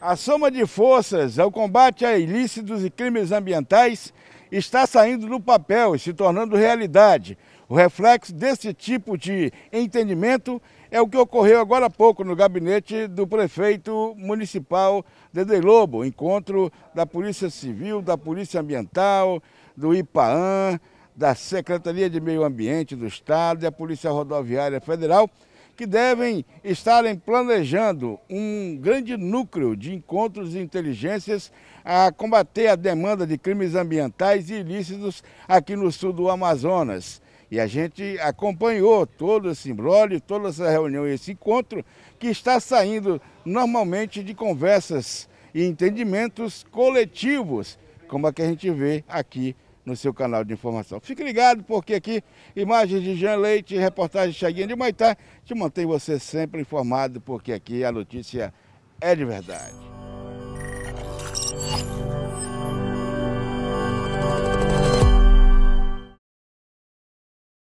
A soma de forças ao combate a ilícitos e crimes ambientais está saindo do papel e se tornando realidade. O reflexo desse tipo de entendimento é o que ocorreu agora há pouco no gabinete do prefeito municipal Dede Lobo, encontro da Polícia Civil, da Polícia Ambiental, do IPAAM, da Secretaria de Meio Ambiente do Estado e da Polícia Rodoviária Federal, que devem estarem planejando um grande núcleo de encontros de inteligências a combater a demanda de crimes ambientais e ilícitos aqui no sul do Amazonas. E a gente acompanhou todo esse imbróglio, toda essa reunião, esse encontro, que está saindo normalmente de conversas e entendimentos coletivos, como a que a gente vê aqui no seu canal de informação. Fique ligado, porque aqui, imagens de Jean Leite, reportagem Chaguinha de Maitá, te mantém você sempre informado, porque aqui a notícia é de verdade.